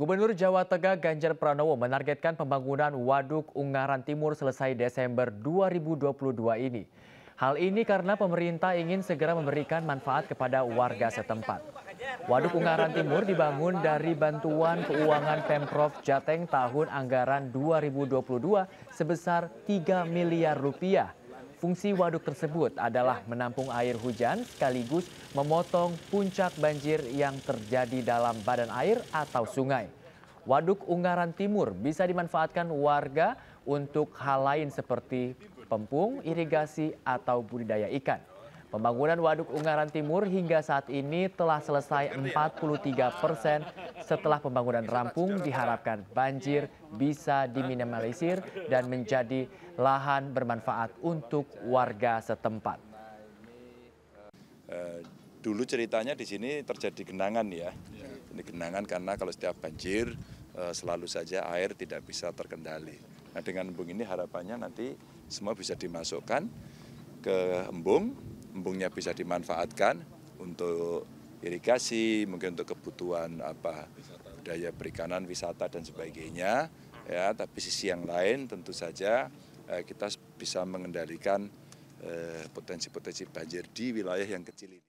Gubernur Jawa Tengah Ganjar Pranowo menargetkan pembangunan Waduk Ungaran Timur selesai Desember 2022 ini. Hal ini karena pemerintah ingin segera memberikan manfaat kepada warga setempat. Waduk Ungaran Timur dibangun dari bantuan keuangan Pemprov Jateng tahun anggaran 2022 sebesar 3 miliar rupiah. Fungsi waduk tersebut adalah menampung air hujan sekaligus memotong puncak banjir yang terjadi dalam badan air atau sungai. Waduk Ungaran Timur bisa dimanfaatkan warga untuk hal lain seperti pempung, irigasi, atau budidaya ikan. Pembangunan Waduk Ungaran Timur hingga saat ini telah selesai 43 persen. Setelah pembangunan rampung, diharapkan banjir bisa diminimalisir dan menjadi lahan bermanfaat untuk warga setempat. Eh, dulu ceritanya di sini terjadi genangan ya. Ini genangan karena kalau setiap banjir eh, selalu saja air tidak bisa terkendali. Nah dengan embung ini harapannya nanti semua bisa dimasukkan ke embung embungnya bisa dimanfaatkan untuk irigasi, mungkin untuk kebutuhan apa budaya perikanan, wisata dan sebagainya. Ya, tapi sisi yang lain tentu saja eh, kita bisa mengendalikan eh, potensi-potensi eh, banjir di wilayah yang kecil ini.